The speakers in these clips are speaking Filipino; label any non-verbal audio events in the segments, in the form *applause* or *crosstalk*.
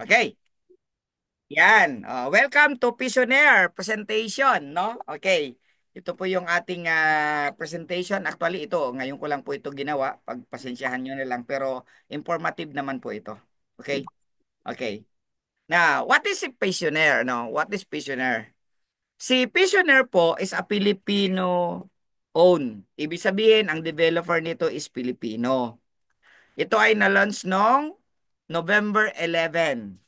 Okay. Yan. Uh, welcome to Visionaire presentation, no? Okay. Ito po yung ating uh, presentation. Actually, ito, ngayon ko lang po ito ginawa. Pagpasensyahan nyo na lang. Pero informative naman po ito. Okay? Okay. Now, what is a Visionaire? No? What is Visionaire? Si Visionaire po is a Filipino-owned. Ibig sabihin, ang developer nito is Filipino. Ito ay na-launch noong November 11.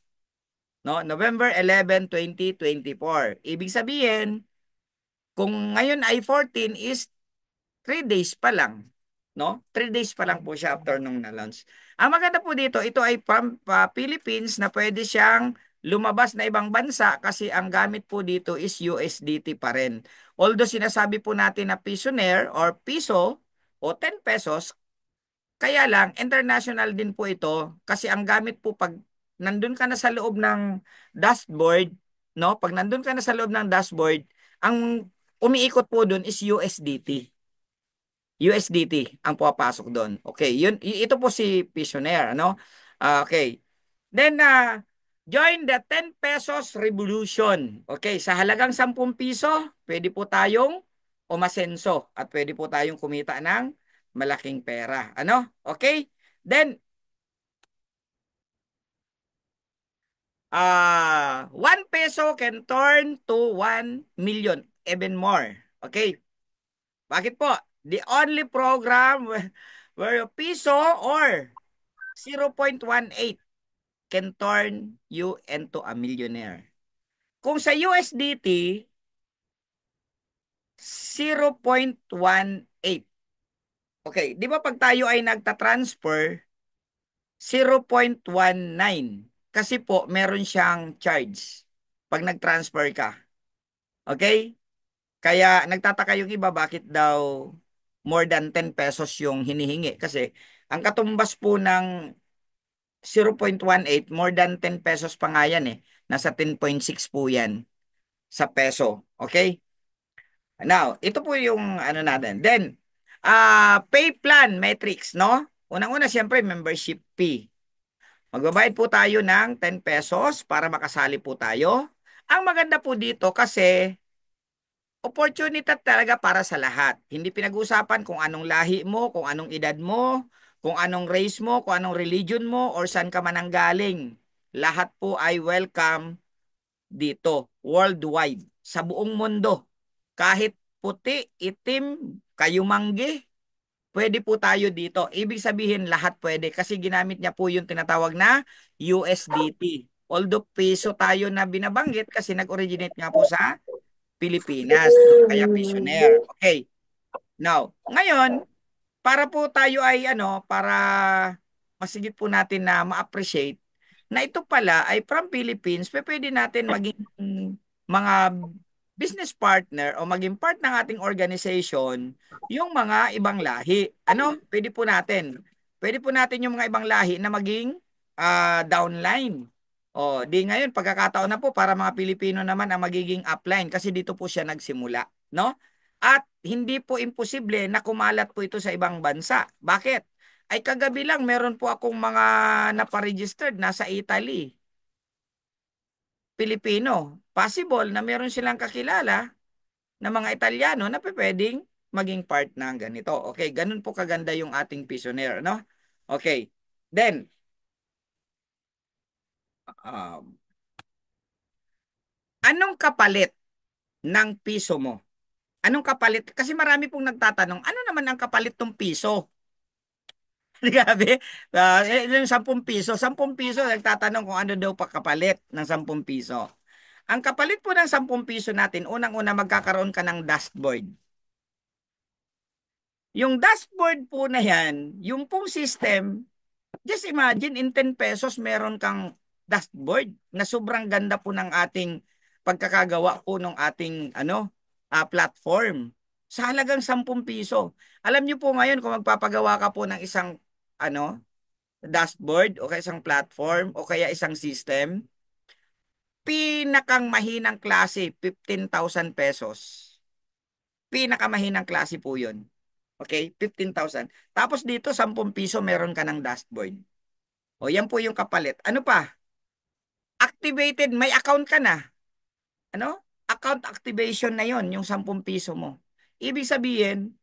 No, November 11, 2024. Ibig sabihin, kung ngayon ay 14 is 3 days pa lang, no? 3 days pa lang po siya after nung na-launch. Ang maganda po dito, ito ay from uh, Philippines na pwede siyang lumabas na ibang bansa kasi ang gamit po dito is USDT pa rin. Although sinasabi po natin na pisoner or piso o 10 pesos, kaya lang, international din po ito kasi ang gamit po pag nandun ka na sa loob ng dashboard, no? Pag nandun ka na sa loob ng dashboard, ang umiikot po doon is USDT. USDT ang papasok doon. Okay, yun ito po si Visionaire, ano? Ah, okay. Then uh, join the 10 pesos revolution. Okay, sa halagang 10 piso, pwede po tayong umasenso at pwede po tayong kumita ng malaking pera. Ano? Okay? Then, uh, ah, 1 peso can turn to 1 million, even more. Okay? Bakit po? The only program *laughs* where a peso or 0.18 can turn you into a millionaire. Kung sa USDT, 0.18 Okay, di ba pag tayo ay nagta-transfer, 0.19. Kasi po, meron siyang charge pag nag-transfer ka. Okay? Kaya nagtataka yung iba bakit daw more than 10 pesos yung hinihingi. Kasi ang katumbas po ng 0.18, more than 10 pesos pa nga yan eh. Nasa 10.6 po yan sa peso. Okay? Now, ito po yung ano natin. Then, Uh, pay plan metrics, no? Unang-una, siyempre, membership fee. Magbabayad po tayo ng 10 pesos para makasali po tayo. Ang maganda po dito kasi opportunity talaga para sa lahat. Hindi pinag-uusapan kung anong lahi mo, kung anong edad mo, kung anong race mo, kung anong religion mo, or saan ka man ang galing. Lahat po ay welcome dito, worldwide, sa buong mundo. Kahit puti, itim, mangge. Pwede po tayo dito. Ibig sabihin lahat pwede kasi ginamit niya po yung tinatawag na USDT. Although peso tayo na binabanggit kasi nag-originate nga po sa Pilipinas. Kaya pisioner. Okay. Now, ngayon, para po tayo ay ano, para masigit po natin na ma-appreciate na ito pala ay from Philippines, pwede natin maging mga business partner o maging part ng ating organization yung mga ibang lahi. Ano? Pwede po natin. Pwede po natin yung mga ibang lahi na maging uh, downline. O, di ngayon pagkakataon na po para mga Pilipino naman ang magiging upline kasi dito po siya nagsimula, no? At hindi po imposible na kumalat po ito sa ibang bansa. Bakit? Ay kagabi lang meron po akong mga naparegistered nasa Italy. Pilipino possible na meron silang kakilala na mga Italiano na pwedeng maging part ng ganito. Okay, ganun po kaganda yung ating prisoner, no? Okay. Then um, anong kapalit ng piso mo? Anong kapalit? Kasi marami pong nagtatanong, ano naman ang kapalit ng piso? *laughs* Grabe. Uh, yung 10 piso. 10 piso, nagtatanong kung ano daw pa kapalit ng 10 piso. Ang kapalit po ng 10 piso natin, unang-una magkakaroon ka ng dashboard. Yung dashboard po na yan, yung pong system, just imagine in 10 pesos meron kang dashboard na sobrang ganda po ng ating pagkakagawa po ng ating ano, uh, platform. Sa halagang 10 piso. Alam niyo po ngayon kung magpapagawa ka po ng isang ano, dashboard o kaya isang platform o kaya isang system, pinakang mahinang klase, 15,000 pesos. Pinakamahinang klase po yun. Okay? 15,000. Tapos dito, 10 piso meron ka ng dashboard. O, yan po yung kapalit. Ano pa? Activated. May account ka na. Ano? Account activation na yon yung 10 piso mo. Ibig sabihin,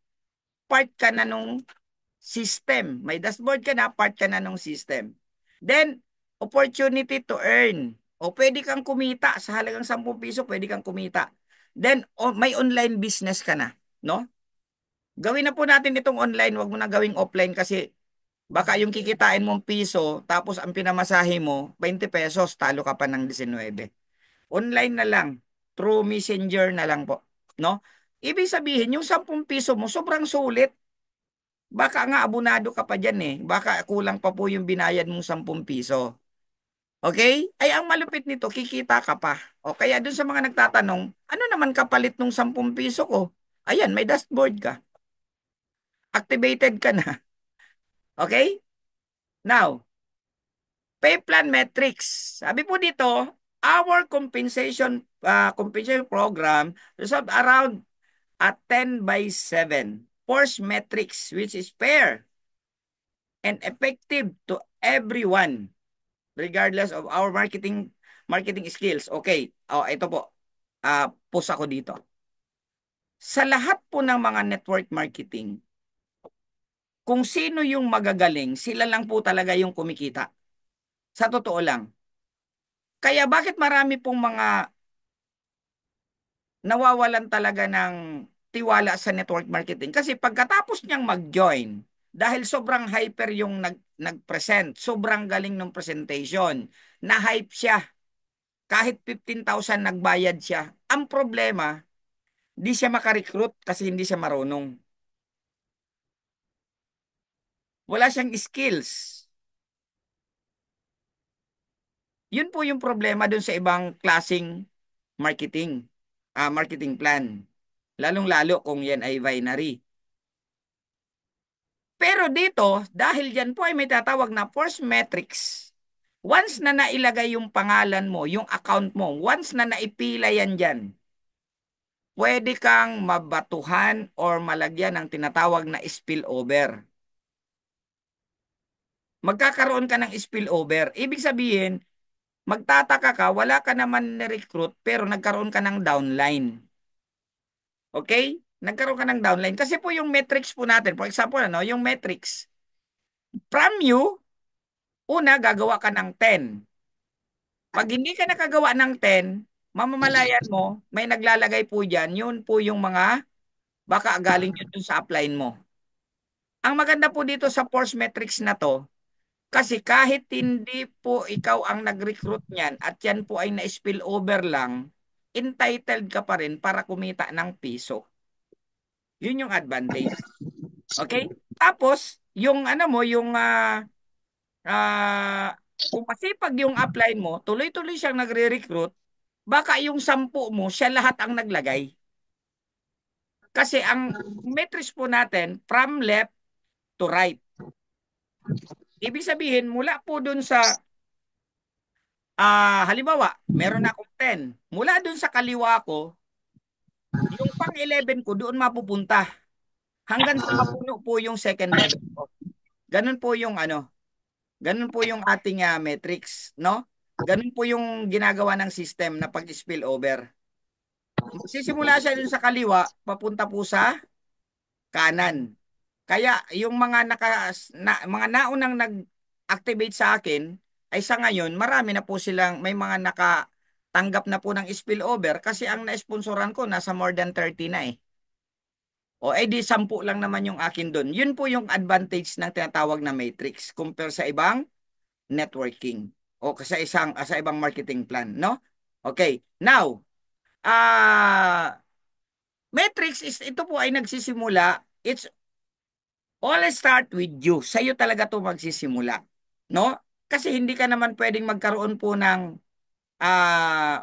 part ka na nung system. May dashboard ka na, part ka na nung system. Then, opportunity to earn. O pwede kang kumita sa halagang 10 piso, pwede kang kumita. Then o, may online business ka na, no? Gawin na po natin itong online, wag mo na gawing offline kasi baka yung kikitain mong piso tapos ang pinamasahe mo 20 pesos, talo ka pa ng 19. Online na lang, through messenger na lang po, no? Ibig sabihin, yung 10 piso mo sobrang sulit. Baka nga abunado ka pa diyan eh. Baka kulang pa po yung binayad mong 10 piso. Okay? Ay, ang malupit nito, kikita ka pa. O kaya dun sa mga nagtatanong, ano naman kapalit nung 10 piso ko? Ayan, may dashboard ka. Activated ka na. Okay? Now, pay plan metrics. Sabi po dito, our compensation uh, compensation program resolved around at 10 by 7 force metrics which is fair and effective to everyone regardless of our marketing marketing skills. Okay, oh, ito po. Uh, ah, post ako dito. Sa lahat po ng mga network marketing, kung sino yung magagaling, sila lang po talaga yung kumikita. Sa totoo lang. Kaya bakit marami pong mga nawawalan talaga ng tiwala sa network marketing? Kasi pagkatapos niyang mag-join, dahil sobrang hyper yung nag nag-present. Sobrang galing ng presentation. Na-hype siya. Kahit 15,000 nagbayad siya. Ang problema, di siya makarecruit kasi hindi siya marunong. Wala siyang skills. Yun po yung problema dun sa ibang klasing marketing, uh, marketing plan. Lalong-lalo kung yan ay binary. Pero dito, dahil dyan po ay may tatawag na force metrics, once na nailagay yung pangalan mo, yung account mo, once na naipila yan dyan, pwede kang mabatuhan or malagyan ng tinatawag na spillover. Magkakaroon ka ng spillover. Ibig sabihin, magtataka ka, wala ka naman na-recruit pero nagkaroon ka ng downline. Okay? nagkaroon ka ng downline. Kasi po yung metrics po natin, for example, ano, yung metrics, from you, una, gagawa ka ng 10. Pag hindi ka nakagawa ng 10, mamamalayan mo, may naglalagay po dyan, yun po yung mga, baka galing yun dun sa upline mo. Ang maganda po dito sa force metrics na to, kasi kahit hindi po ikaw ang nag-recruit niyan at yan po ay na-spill over lang, entitled ka pa rin para kumita ng piso. Yun yung advantage. Okay? Tapos, yung ano mo, yung uh, uh, kung kasi pag yung apply mo, tuloy-tuloy siyang nagre-recruit, baka yung sampu mo, siya lahat ang naglagay. Kasi ang metrics po natin, from left to right. Ibig sabihin, mula po dun sa uh, halimbawa, meron akong 10. Mula dun sa kaliwa ko, yung pang-11 ko, doon mapupunta. Hanggang sa mapuno po yung second level ko. Ganun po yung ano, ganun po yung ating uh, metrics, no? Ganun po yung ginagawa ng system na pag-spill over. Sisimula siya dun sa kaliwa, papunta po sa kanan. Kaya yung mga naka, na, mga naunang nag-activate sa akin ay sa ngayon marami na po silang may mga naka tanggap na po ng spillover kasi ang na-sponsoran ko nasa more than 30 na eh. O eh 10 lang naman yung akin doon. Yun po yung advantage ng tinatawag na matrix compare sa ibang networking o sa isang sa ibang marketing plan, no? Okay. Now, ah uh, matrix is ito po ay nagsisimula it's all start with you. Sa iyo talaga 'to magsisimula, no? Kasi hindi ka naman pwedeng magkaroon po ng uh,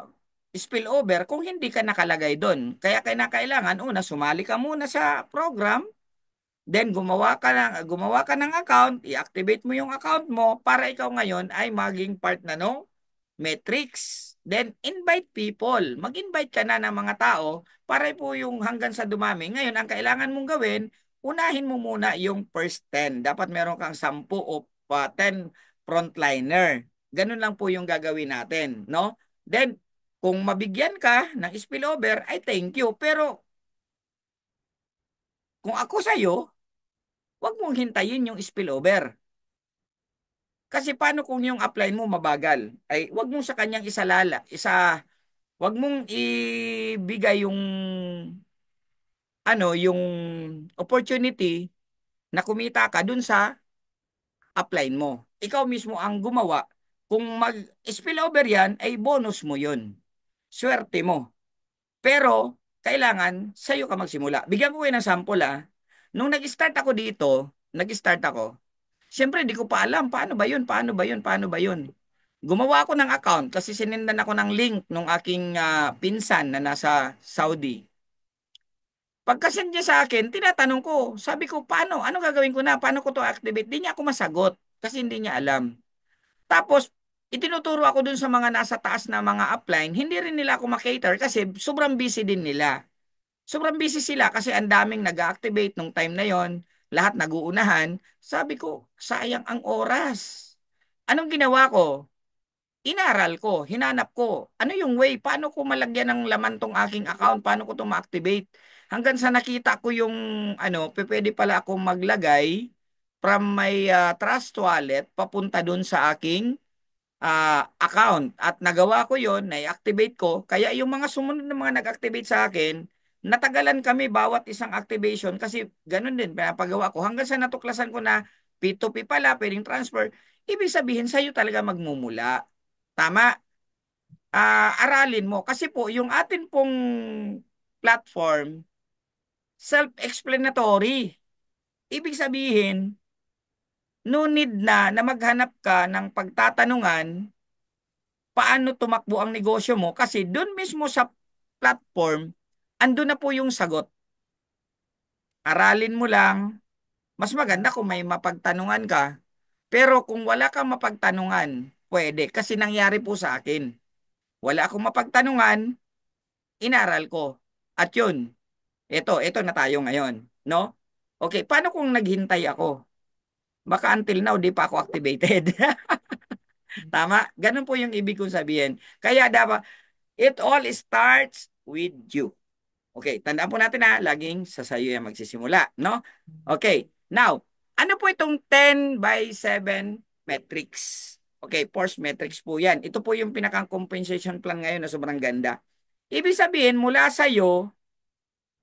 spillover kung hindi ka nakalagay doon. Kaya kinakailangan una sumali ka muna sa program, then gumawa ka ng gumawa ka ng account, i-activate mo yung account mo para ikaw ngayon ay maging part na no metrics. Then invite people. Mag-invite ka na ng mga tao para po yung hanggang sa dumami. Ngayon, ang kailangan mong gawin, unahin mo muna yung first 10. Dapat meron kang 10 of uh, 10 frontliner Ganun lang po yung gagawin natin, no? Then, kung mabigyan ka ng spillover, ay thank you. Pero, kung ako sa iyo, wag mong hintayin yung spillover. Kasi paano kung yung apply mo mabagal? Ay, wag mong sa kanyang isalala, isa, wag mong ibigay yung ano, yung opportunity na kumita ka dun sa apply mo. Ikaw mismo ang gumawa kung mag-spillover yan, ay bonus mo yun. Swerte mo. Pero, kailangan sa'yo ka magsimula. Bigyan ko kayo ng sample ah. Nung nag-start ako dito, nag-start ako, siyempre di ko pa alam paano ba yun, paano ba yun, paano ba yun. Gumawa ako ng account kasi sinindan ako ng link nung aking uh, pinsan na nasa Saudi. Pagkasend niya sa akin, tinatanong ko, sabi ko, paano? Ano gagawin ko na? Paano ko to activate? Di niya ako masagot kasi hindi niya alam. Tapos, itinuturo ako dun sa mga nasa taas na mga upline, hindi rin nila ako makater kasi sobrang busy din nila. Sobrang busy sila kasi ang daming nag-activate nung time na yon, lahat naguunahan. Sabi ko, sayang ang oras. Anong ginawa ko? Inaral ko, hinanap ko. Ano yung way? Paano ko malagyan ng laman tong aking account? Paano ko to ma-activate? Hanggang sa nakita ko yung ano, pwede pala akong maglagay from my uh, trust wallet papunta dun sa aking uh, account at nagawa ko yon na-activate ko kaya yung mga sumunod na mga nag-activate sa akin natagalan kami bawat isang activation kasi ganun din pinapagawa ko hanggang sa natuklasan ko na P2P pala pwedeng transfer ibig sabihin sa'yo talaga magmumula tama uh, aralin mo kasi po yung atin pong platform self-explanatory ibig sabihin no need na na maghanap ka ng pagtatanungan paano tumakbo ang negosyo mo kasi doon mismo sa platform, ando na po yung sagot. Aralin mo lang. Mas maganda kung may mapagtanungan ka. Pero kung wala kang mapagtanungan, pwede. Kasi nangyari po sa akin. Wala akong mapagtanungan, inaral ko. At yun, ito, ito na tayo ngayon. No? Okay, paano kung naghintay ako? baka until now di pa ako activated. *laughs* Hmm. Tama? Ganun po yung ibig kong sabihin. Kaya dapat, it all starts with you. Okay, tandaan po natin ha, laging sa sayo yan magsisimula, no? Hmm. Okay, now, ano po itong 10 by 7 metrics? Okay, force metrics po yan. Ito po yung pinakang compensation plan ngayon na sobrang ganda. Ibig sabihin, mula sa'yo,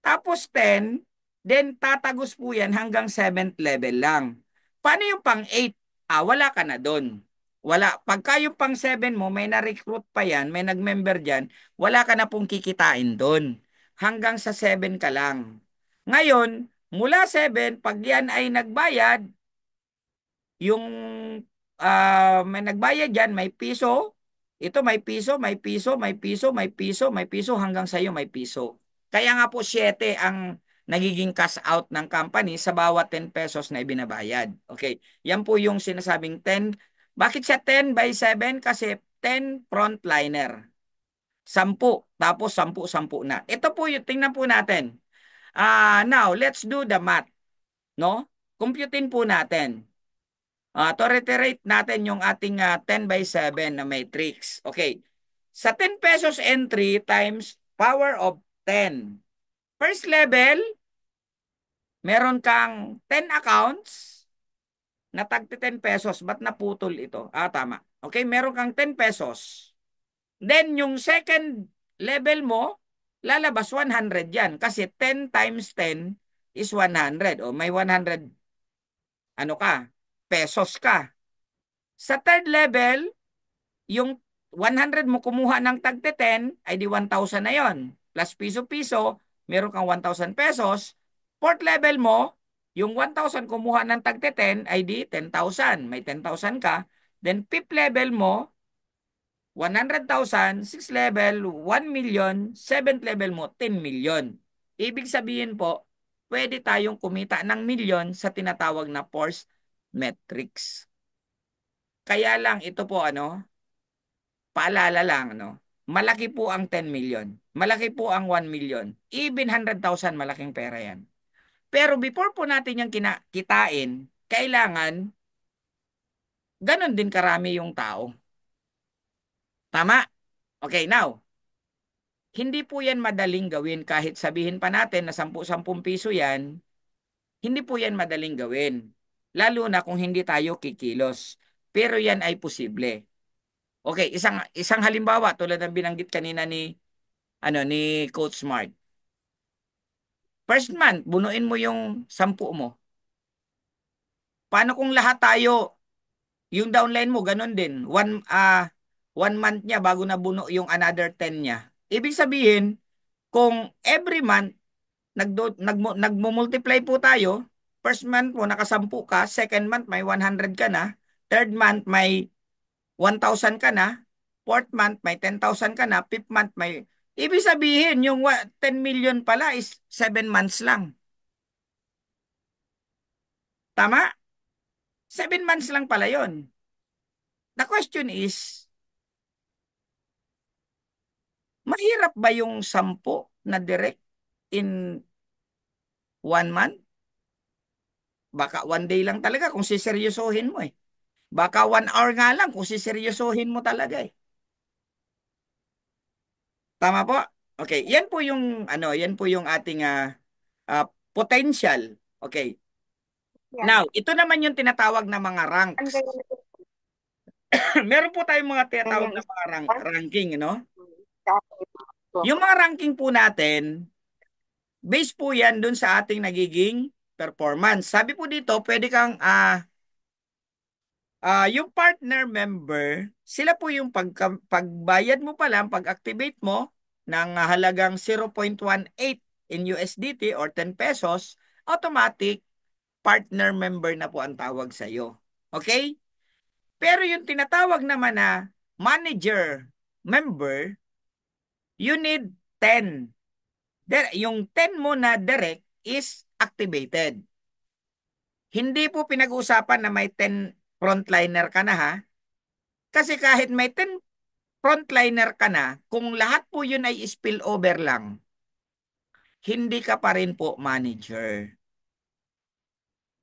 tapos 10, then tatagos po yan hanggang 7th level lang. Paano yung pang 8? Ah, wala ka na doon. Wala. Pagka yung pang 7 mo, may na-recruit pa yan, may nag-member dyan, wala ka na pong kikitain doon. Hanggang sa 7 ka lang. Ngayon, mula 7, pag yan ay nagbayad, yung uh, may nagbayad dyan, may piso, ito may piso, may piso, may piso, may piso, may piso hanggang sa iyo may piso. Kaya nga po 7 ang nagiging cash out ng company sa bawat 10 pesos na ibinabayad. Okay, yan po yung sinasabing 10. Bakit siya 10 by 7? Kasi 10 frontliner. 10, tapos 10, 10 na. Ito po yung, tingnan po natin. Uh, now, let's do the math. No? Computin po natin. Uh, to reiterate natin yung ating uh, ah, 10 by 7 na matrix. Okay. Sa 10 pesos entry times power of 10 First level, meron kang 10 accounts na tag 10 pesos. Ba't naputol ito? Ah, tama. Okay, meron kang 10 pesos. Then yung second level mo, lalabas 100 yan. Kasi 10 times 10 is 100. O may 100 ano ka, pesos ka. Sa third level, yung 100 mo kumuha ng tagte 10, ay di 1,000 na yon Plus piso-piso, meron kang 1,000 pesos, fourth level mo, yung 1,000 kumuha ng tagte 10 ay 10,000. May 10,000 ka. Then fifth level mo, 100,000. Sixth level, 1 million. Seventh level mo, 10 million. Ibig sabihin po, pwede tayong kumita ng million sa tinatawag na force metrics. Kaya lang ito po ano, paalala lang no malaki po ang 10 million. Malaki po ang 1 million. Even 100,000 malaking pera yan. Pero before po natin yung kitain, kailangan ganun din karami yung tao. Tama? Okay, now, hindi po yan madaling gawin kahit sabihin pa natin na 10-10 piso yan, hindi po yan madaling gawin. Lalo na kung hindi tayo kikilos. Pero yan ay posible. Okay, isang isang halimbawa tulad ng binanggit kanina ni ano ni Coach Mark. First month, bunuin mo yung sampu mo. Paano kung lahat tayo yung downline mo ganun din. One uh, one month niya bago na buno yung another 10 niya. Ibig sabihin, kung every month nagdo, nag, nagmo-multiply po tayo, first month mo nakasampu ka, second month may 100 ka na, third month may 1,000 ka na, fourth month may 10,000 ka na, fifth month may... Ibig sabihin, yung 10 million pala is 7 months lang. Tama? 7 months lang pala yon. The question is, mahirap ba yung 10 na direct in 1 month? Baka 1 day lang talaga kung siseryosohin mo eh. Baka one hour nga lang kung siseryosohin mo talaga eh. Tama po? Okay, yan po yung ano, yan po yung ating uh, uh, potential. Okay. Yeah. Now, ito naman yung tinatawag na mga ranks. *coughs* Meron po tayong mga tinatawag na mga rank, ranking, no? Yung mga ranking po natin, based po yan dun sa ating nagiging performance. Sabi po dito, pwede kang uh, Uh, yung partner member, sila po yung pag, pagbayad mo pa lang, pag-activate mo ng halagang 0.18 in USDT or 10 pesos, automatic partner member na po ang tawag sa iyo. Okay? Pero yung tinatawag naman na manager member, you need 10. Yung 10 mo na direct is activated. Hindi po pinag-uusapan na may 10 frontliner ka na ha. Kasi kahit may 10 frontliner ka na, kung lahat po yun ay spillover lang, hindi ka pa rin po manager.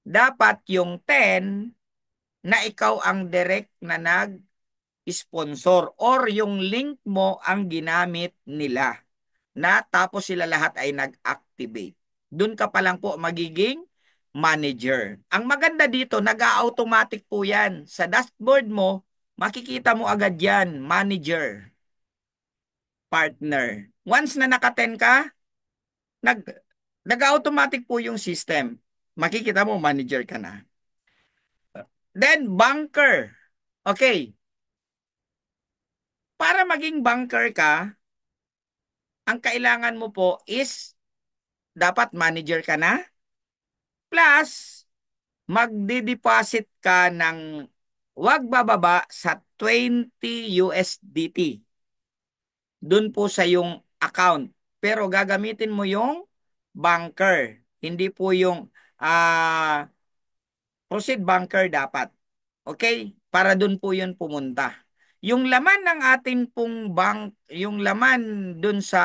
Dapat yung 10 na ikaw ang direct na nag-sponsor or yung link mo ang ginamit nila na tapos sila lahat ay nag-activate. Doon ka pa lang po magiging manager. Ang maganda dito, nag-automatic po yan. Sa dashboard mo, makikita mo agad yan, manager, partner. Once na naka-10 ka, nag, nag-automatic po yung system. Makikita mo, manager ka na. Then, banker. Okay. Para maging banker ka, ang kailangan mo po is dapat manager ka na, Plus, magde-deposit ka ng wag bababa sa 20 USDT. Doon po sa yung account. Pero gagamitin mo yung banker. Hindi po yung uh, proceed banker dapat. Okay? Para doon po yun pumunta. Yung laman ng atin pong bank, yung laman doon sa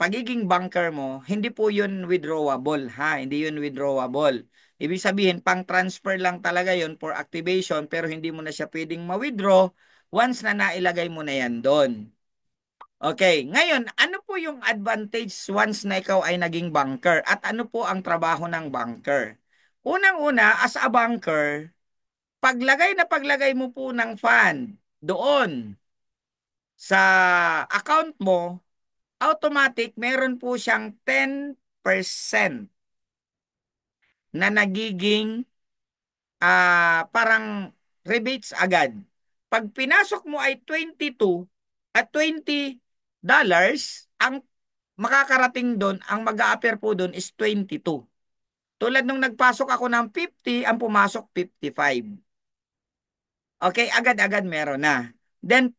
pagiging banker mo, hindi po yun withdrawable, ha? Hindi yun withdrawable. Ibig sabihin, pang-transfer lang talaga yun for activation, pero hindi mo na siya pwedeng ma-withdraw once na nailagay mo na yan doon. Okay, ngayon, ano po yung advantage once na ikaw ay naging banker? At ano po ang trabaho ng banker? Unang-una, as a banker, paglagay na paglagay mo po ng fund doon sa account mo, automatic meron po siyang 10% na nagiging uh, parang rebates agad. Pag pinasok mo ay 22 at 20 dollars, ang makakarating doon, ang mag appear po doon is 22. Tulad nung nagpasok ako ng 50, ang pumasok 55. Okay, agad-agad meron na. Then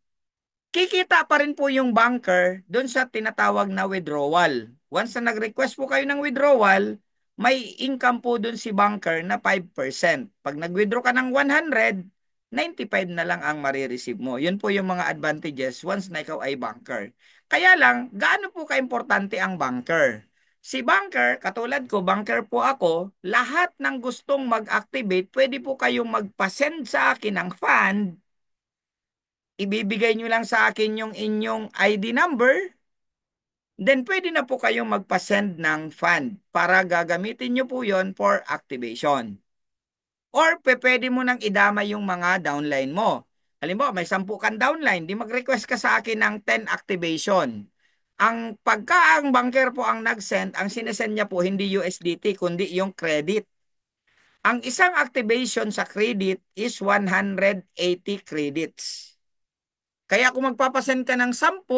kikita pa rin po yung banker doon sa tinatawag na withdrawal. Once na nag-request po kayo ng withdrawal, may income po doon si banker na 5%. Pag nag-withdraw ka ng 100, 95 na lang ang marireceive mo. Yun po yung mga advantages once na ikaw ay banker. Kaya lang, gaano po kaimportante ang banker? Si banker, katulad ko, banker po ako, lahat ng gustong mag-activate, pwede po kayong mag-send sa akin ng fund ibibigay nyo lang sa akin yung inyong ID number, then pwede na po kayong magpa-send ng fund para gagamitin nyo po yon for activation. Or pwede mo nang idama yung mga downline mo. Halimbawa, may 10 kang downline, di mag-request ka sa akin ng 10 activation. Ang pagka ang banker po ang nag-send, ang sinesend niya po hindi USDT kundi yung credit. Ang isang activation sa credit is 180 credits. Kaya kung magpapasend ka ng 10,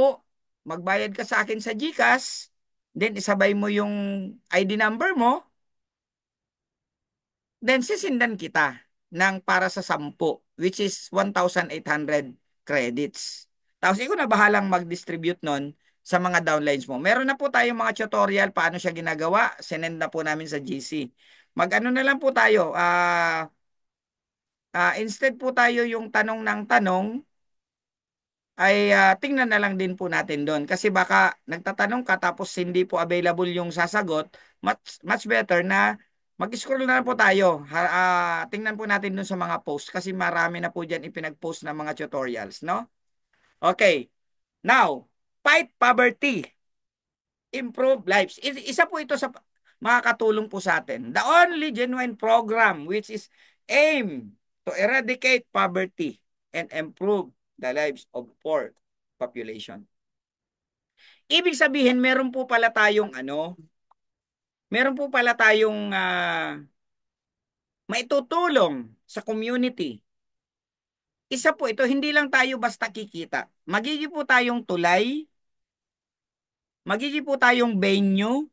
magbayad ka sa akin sa GCash, then isabay mo yung ID number mo, then sisindan kita ng para sa 10, which is 1,800 credits. Tapos ikaw na bahalang mag-distribute nun sa mga downlines mo. Meron na po tayong mga tutorial paano siya ginagawa. Sinend na po namin sa GC. Mag-ano na lang po tayo. Uh, uh, instead po tayo yung tanong ng tanong, ay uh, tingnan na lang din po natin doon. Kasi baka nagtatanong ka tapos hindi po available yung sasagot, much, much better na mag-scroll na lang po tayo. Ha, uh, tingnan po natin doon sa mga post kasi marami na po dyan ipinag-post ng mga tutorials, no? Okay. Now, fight poverty. Improve lives. Isa po ito sa makakatulong po sa atin. The only genuine program which is aim to eradicate poverty and improve the lives of poor population. Ibig sabihin, meron po pala tayong ano, meron po pala tayong uh, maitutulong sa community. Isa po ito, hindi lang tayo basta kikita. Magigi po tayong tulay, magigi po tayong venue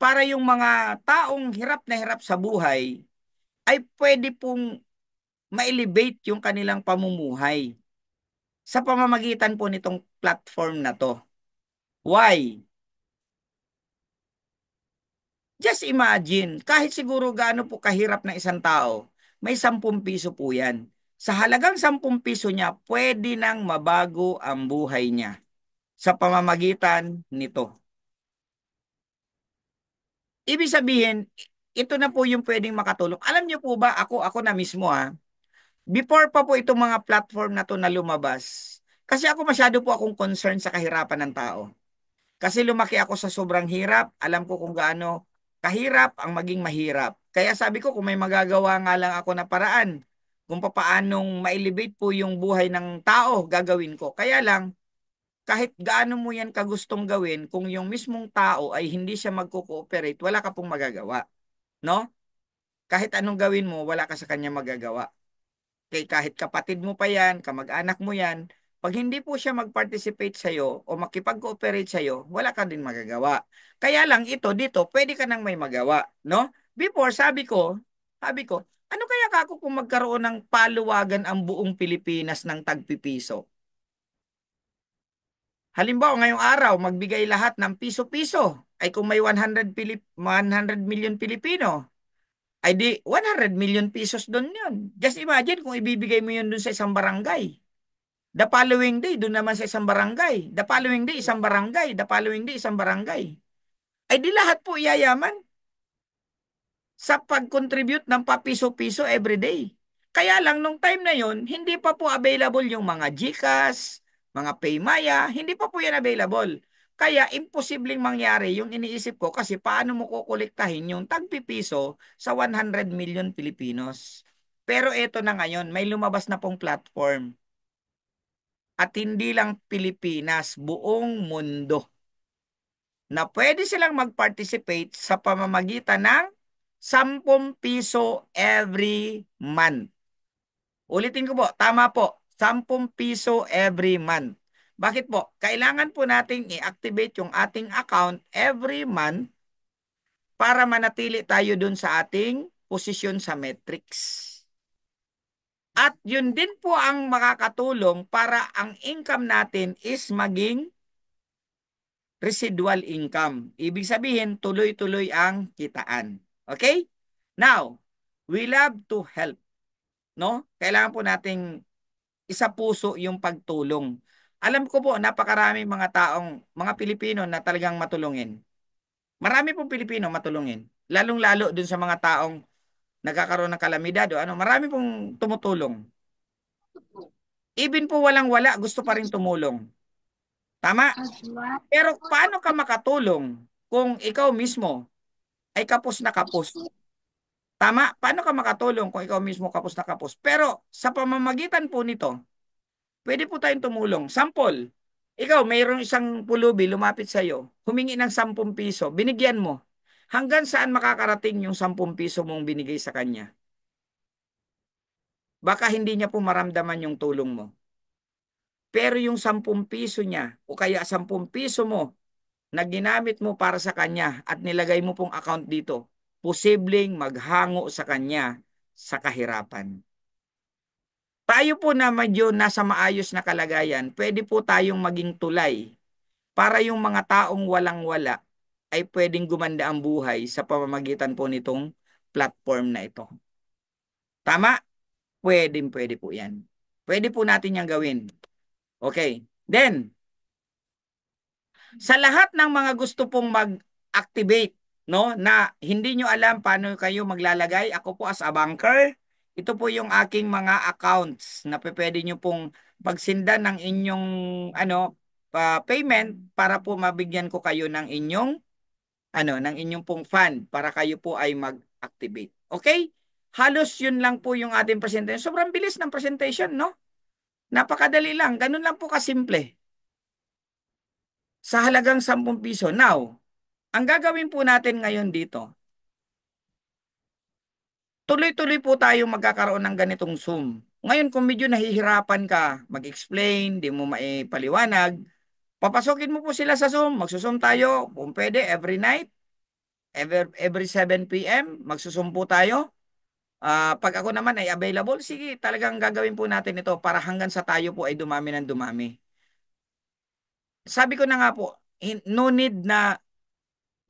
para yung mga taong hirap na hirap sa buhay ay pwede pong ma-elevate yung kanilang pamumuhay sa pamamagitan po nitong platform na to. Why? Just imagine, kahit siguro gaano po kahirap na isang tao, may 10 piso po yan. Sa halagang 10 piso niya, pwede nang mabago ang buhay niya sa pamamagitan nito. Ibig sabihin, ito na po yung pwedeng makatulong. Alam niyo po ba, ako, ako na mismo ha, ah, Before pa po itong mga platform na to na lumabas, kasi ako masyado po akong concerned sa kahirapan ng tao. Kasi lumaki ako sa sobrang hirap, alam ko kung gaano kahirap ang maging mahirap. Kaya sabi ko kung may magagawa nga lang ako na paraan, kung paanong ma-elevate po yung buhay ng tao, gagawin ko. Kaya lang, kahit gaano mo yan kagustong gawin, kung yung mismong tao ay hindi siya magko-cooperate, wala ka pong magagawa. No? Kahit anong gawin mo, wala ka sa kanya magagawa kay kahit kapatid mo pa yan, kamag-anak mo yan, pag hindi po siya mag-participate sa'yo o makipag-cooperate sa'yo, wala ka din magagawa. Kaya lang ito, dito, pwede ka nang may magawa. No? Before, sabi ko, sabi ko, ano kaya ako kung magkaroon ng paluwagan ang buong Pilipinas ng tagpipiso? Halimbawa, ngayong araw, magbigay lahat ng piso-piso. Ay kung may 100, Pilip 100 million Pilipino, ay di, 100 million pesos doon yun. Just imagine kung ibibigay mo yun doon sa isang barangay. The following day, doon naman sa isang barangay. The following day, isang barangay. The following day, isang barangay. Ay di lahat po yayaman sa pag-contribute ng papiso-piso every day. Kaya lang, nung time na yon hindi pa po available yung mga GCash, mga Paymaya, hindi pa po yan available. Kaya imposibleng mangyari yung iniisip ko kasi paano mo kukolektahin yung tagpipiso sa 100 million Pilipinos. Pero ito na ngayon, may lumabas na pong platform. At hindi lang Pilipinas, buong mundo. Na pwede silang mag-participate sa pamamagitan ng 10 piso every month. Ulitin ko po, tama po, 10 piso every month. Bakit po? Kailangan po nating i-activate yung ating account every month para manatili tayo dun sa ating position sa metrics. At yun din po ang makakatulong para ang income natin is maging residual income. Ibig sabihin, tuloy-tuloy ang kitaan. Okay? Now, we love to help. No? Kailangan po nating isa puso yung pagtulong alam ko po, napakarami mga taong, mga Pilipino na talagang matulungin. Marami pong Pilipino matulungin. Lalong-lalo dun sa mga taong nagkakaroon ng kalamidad o ano. Marami pong tumutulong. Even po walang-wala, gusto pa rin tumulong. Tama? Pero paano ka makatulong kung ikaw mismo ay kapos na kapos? Tama? Paano ka makatulong kung ikaw mismo kapos na kapos? Pero sa pamamagitan po nito, Pwede po tayong tumulong. Sample, ikaw, mayroong isang pulubi lumapit sa'yo, humingi ng 10 piso, binigyan mo. Hanggang saan makakarating yung 10 piso mong binigay sa kanya? Baka hindi niya po maramdaman yung tulong mo. Pero yung 10 piso niya, o kaya 10 piso mo, na ginamit mo para sa kanya at nilagay mo pong account dito, posibleng maghango sa kanya sa kahirapan tayo po na medyo nasa maayos na kalagayan, pwede po tayong maging tulay para yung mga taong walang-wala ay pwedeng gumanda ang buhay sa pamamagitan po nitong platform na ito. Tama? Pwede, pwede po yan. Pwede po natin yang gawin. Okay. Then, sa lahat ng mga gusto pong mag-activate, no, na hindi nyo alam paano kayo maglalagay, ako po as a banker, ito po yung aking mga accounts na pwede nyo pong pagsindan ng inyong ano uh, payment para po mabigyan ko kayo ng inyong ano ng inyong pong fund para kayo po ay mag-activate. Okay? Halos yun lang po yung ating presentation. Sobrang bilis ng presentation, no? Napakadali lang. Ganun lang po kasimple. Sa halagang 10 piso. Now, ang gagawin po natin ngayon dito, tuloy-tuloy po tayo magkakaroon ng ganitong Zoom. Ngayon kung medyo nahihirapan ka mag-explain, di mo maipaliwanag, papasokin mo po sila sa Zoom. Magsusum tayo kung pwede every night, every, every 7 p.m. Magsusum po tayo. Uh, pag ako naman ay available, sige, talagang gagawin po natin ito para hanggang sa tayo po ay dumami ng dumami. Sabi ko na nga po, no need na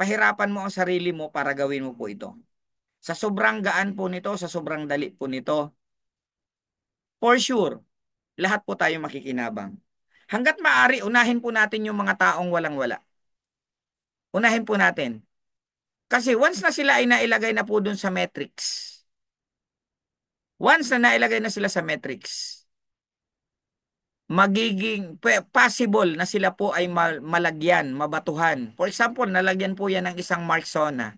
pahirapan mo ang sarili mo para gawin mo po ito. Sa sobrang gaan po nito, sa sobrang dali po nito, for sure, lahat po tayo makikinabang. Hanggat maaari, unahin po natin yung mga taong walang-wala. Unahin po natin. Kasi once na sila ay nailagay na po dun sa metrics, once na nailagay na sila sa metrics, magiging possible na sila po ay malagyan, mabatuhan. For example, nalagyan po yan ng isang Marksona.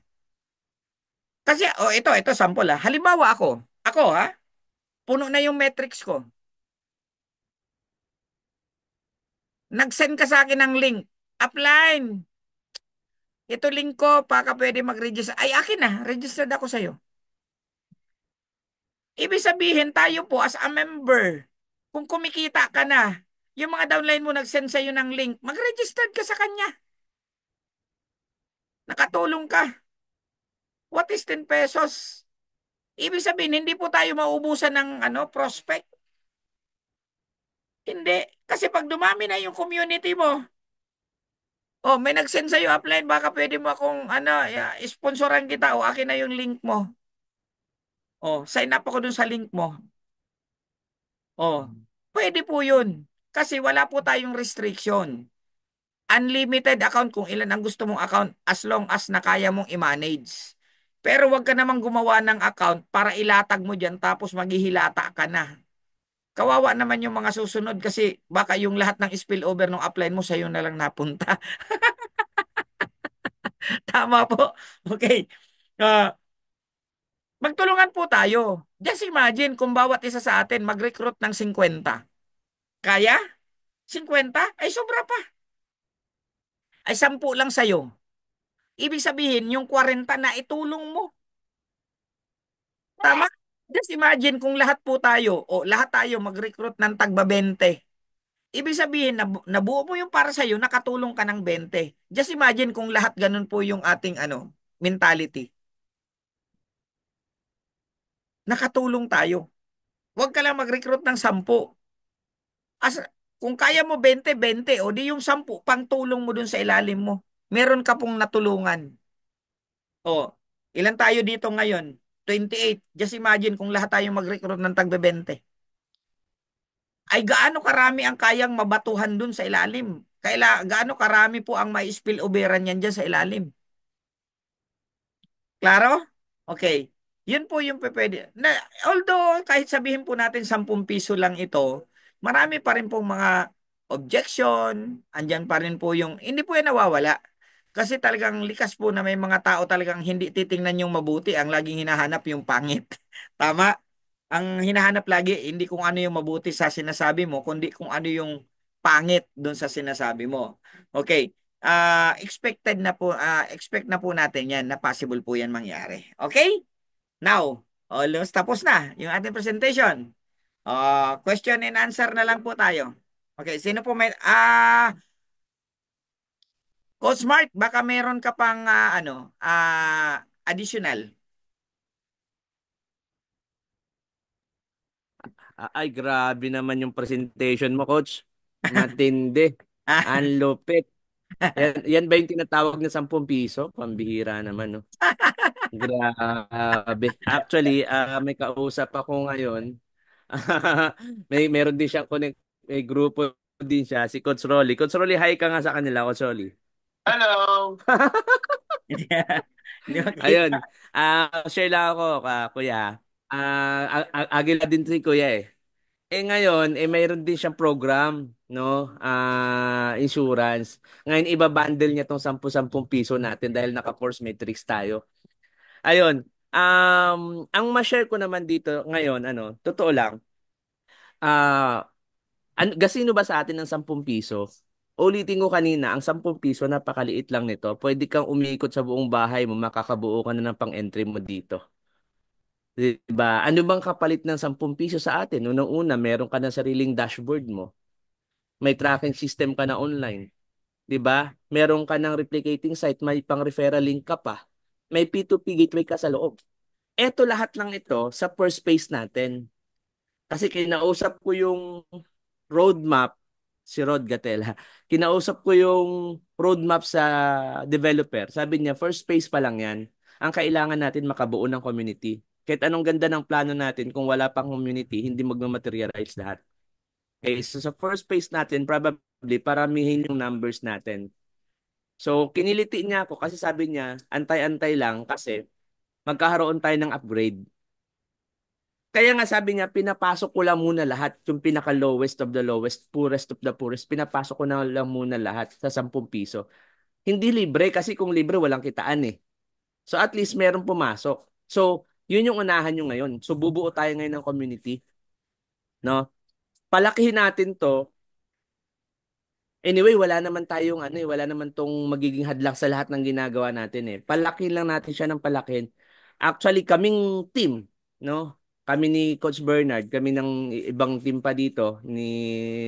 Kasi, oh, ito, ito, sample ha. Ah. Halimbawa ako, ako ha, ah, puno na yung metrics ko. Nag-send ka sa akin ng link. Upline, ito link ko, paka pwede mag-register. Ay, akin na, ah. registered ako sa'yo. Ibig sabihin, tayo po as a member, kung kumikita ka na, yung mga downline mo nag-send sa'yo ng link, mag-registered ka sa kanya. Nakatulong ka. What is 10 pesos? Ibig sabihin, hindi po tayo maubusan ng ano, prospect. Hindi. Kasi pag dumami na yung community mo, oh, may nag-send sa'yo upline, baka pwede mo akong ano, sponsoran kita o akin na yung link mo. Oh, sign up ako dun sa link mo. Oh, pwede po yun. Kasi wala po tayong restriction. Unlimited account kung ilan ang gusto mong account as long as nakaya mong i-manage. Pero wag ka namang gumawa ng account para ilatag mo dyan tapos maghihilata ka na. Kawawa naman yung mga susunod kasi baka yung lahat ng spillover ng upline mo sa'yo na lang napunta. *laughs* Tama po. Okay. Uh, magtulungan po tayo. Just imagine kung bawat isa sa atin mag-recruit ng 50. Kaya? 50? Ay sobra pa. Ay 10 lang sa'yo. Ibig sabihin, yung 40 na itulong mo. Tama? Just imagine kung lahat po tayo, o lahat tayo mag-recruit ng tagba-20. Ibig sabihin, nabu- nabuo mo yung para sa'yo, nakatulong ka ng 20. Just imagine kung lahat ganun po yung ating ano, mentality. Nakatulong tayo. Huwag ka lang mag-recruit ng 10. As, kung kaya mo 20, 20. O di yung 10, pang tulong mo dun sa ilalim mo meron ka pong natulungan. O, oh, ilan tayo dito ngayon? 28. Just imagine kung lahat tayo mag-recruit ng tagbe Ay gaano karami ang kayang mabatuhan dun sa ilalim? Kaila, gaano karami po ang may spill overan yan dyan sa ilalim? Klaro? Okay. Yun po yung pwede. Na, although kahit sabihin po natin 10 piso lang ito, marami pa rin pong mga objection, andyan pa rin po yung, hindi po yan nawawala. Kasi talagang likas po na may mga tao talagang hindi titingnan yung mabuti. Ang laging hinahanap yung pangit. *laughs* Tama? Ang hinahanap lagi, hindi kung ano yung mabuti sa sinasabi mo, kundi kung ano yung pangit doon sa sinasabi mo. Okay. Uh, expected na po, uh, expect na po natin yan na possible po yan mangyari. Okay? Now, almost oh, tapos na yung ating presentation. Uh, question and answer na lang po tayo. Okay, sino po may... Ah, uh, Coach Mark, baka meron ka pang uh, ano, uh, additional. Ay, grabe naman yung presentation mo, Coach. Matindi. *laughs* Ah. Ang lupit. Yan, yan ba yung tinatawag na 10 piso? Pambihira naman, no? *laughs* Grabe. Actually, uh, may kausap ako ngayon. *laughs* may meron din siyang connect, may grupo din siya, si Coach Rolly. Coach Rolly, hi ka nga sa kanila, Coach Rolly. Hello! yeah. *laughs* Ayun. Uh, share lang ako, uh, kuya. Uh, ah, agila din si eh, kuya eh. Eh ngayon, eh mayroon din siyang program, no? Uh, insurance. Ngayon, iba-bundle niya tong 10-10 piso natin dahil naka-force matrix tayo. Ayun. Um, ang ma-share ko naman dito ngayon, ano, totoo lang. Ah, uh, ano, gasino ba sa atin ng 10 piso? Ulitin ko kanina, ang 10 piso napakaliit lang nito. Pwede kang umiikot sa buong bahay mo, makakabuo ka na ng pang-entry mo dito. 'Di ba? Ano bang kapalit ng 10 piso sa atin? Unang-una, meron ka ng sariling dashboard mo. May tracking system ka na online. 'Di ba? Meron ka ng replicating site, may pang-referral link ka pa. May P2P gateway ka sa loob. Ito lahat lang ito sa first space natin. Kasi kinausap ko yung roadmap si Rod Gatela. Kinausap ko yung roadmap sa developer. Sabi niya, first phase pa lang yan. Ang kailangan natin makabuo ng community. Kahit anong ganda ng plano natin, kung wala pang community, hindi magmamaterialize lahat. Okay, so sa first phase natin, probably paramihin yung numbers natin. So, kiniliti niya ako kasi sabi niya, antay-antay lang kasi magkakaroon tayo ng upgrade. Kaya nga sabi niya, pinapasok ko lang muna lahat. Yung pinaka-lowest of the lowest, poorest of the poorest, pinapasok ko na lang muna lahat sa 10 piso. Hindi libre kasi kung libre, walang kitaan eh. So at least meron pumasok. So yun yung unahan nyo ngayon. So bubuo tayo ngayon ng community. No? Palakihin natin to. Anyway, wala naman tayong ano eh, wala naman tong magiging hadlang sa lahat ng ginagawa natin eh. Palakihin lang natin siya ng palakihin. Actually, kaming team, no? kami ni Coach Bernard, kami ng ibang team pa dito, ni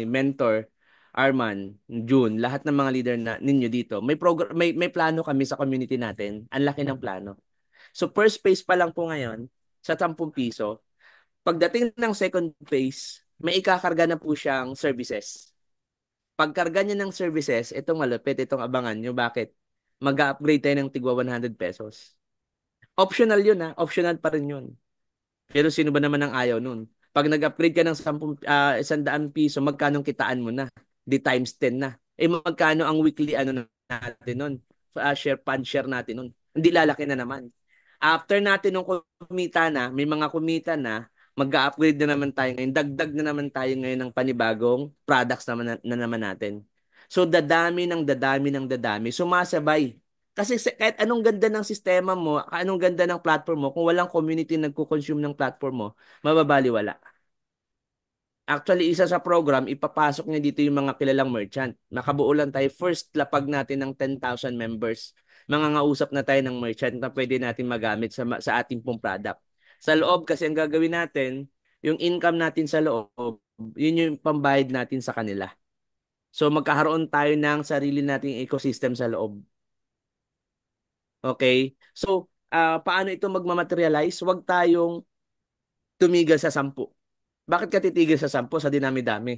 mentor, Arman, June, lahat ng mga leader na ninyo dito, may program may may plano kami sa community natin. Ang laki ng plano. So first phase pa lang po ngayon sa 10 piso. Pagdating ng second phase, may ikakarga na po siyang services. Pagkarga niya ng services, itong malupit, itong abangan nyo. Bakit? Mag-upgrade tayo ng tigwa 100 pesos. Optional yun ha. Optional pa rin yun. Pero sino ba naman ang ayaw nun? Pag nag-upgrade ka ng 10, uh, 100 piso, magkano kitaan mo na? Di times 10 na. Eh magkano ang weekly ano natin nun? Uh, share, fund share natin nun. Hindi lalaki na naman. After natin nung kumita na, may mga kumita na, mag-upgrade na naman tayo ngayon. Dagdag na naman tayo ngayon ng panibagong products naman na, na naman natin. So dadami ng dadami ng dadami. Sumasabay kasi kahit anong ganda ng sistema mo, anong ganda ng platform mo, kung walang community nagko-consume ng platform mo, mababaliwala. Actually, isa sa program, ipapasok niya dito yung mga kilalang merchant. Nakabuo lang tayo first lapag natin ng 10,000 members. Mga ngausap na tayo ng merchant na pwede natin magamit sa, sa ating pong product. Sa loob kasi ang gagawin natin, yung income natin sa loob, yun yung pambayad natin sa kanila. So magkakaroon tayo ng sarili nating ecosystem sa loob Okay? So, uh, paano ito magmamaterialize? Huwag tayong tumigil sa sampu. Bakit ka titigil sa sampu sa dinami-dami?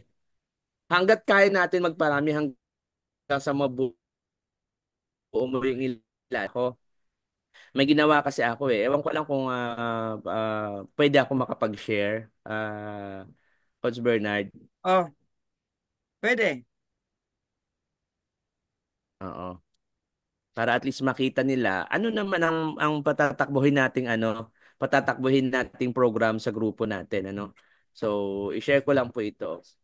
Hanggat kaya natin magparami hanggang sa mabuo mo yung ilan ko. May ginawa kasi ako eh. Ewan ko lang kung uh, uh, pwede ako makapag-share. Uh, Coach Bernard. Oh, pwede. Oo para at least makita nila ano naman ang ang patatakbuhin nating ano, patatakbuhin nating program sa grupo natin ano. So, i-share ko lang po ito.